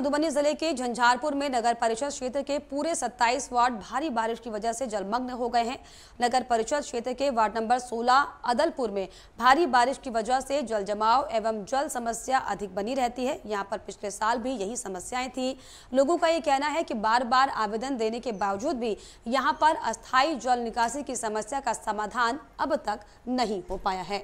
मधुबनी जिले के झंझारपुर में नगर परिषद क्षेत्र के पूरे 27 वार्ड भारी बारिश की वजह से जलमग्न हो गए हैं नगर परिषद क्षेत्र के वार्ड नंबर 16 अदलपुर में भारी बारिश की वजह से जल जमाव एवं जल समस्या अधिक बनी रहती है यहां पर पिछले साल भी यही समस्याएं थी लोगों का ये कहना है कि बार बार आवेदन देने के बावजूद भी यहाँ पर अस्थायी जल निकासी की समस्या का समाधान अब तक नहीं हो पाया है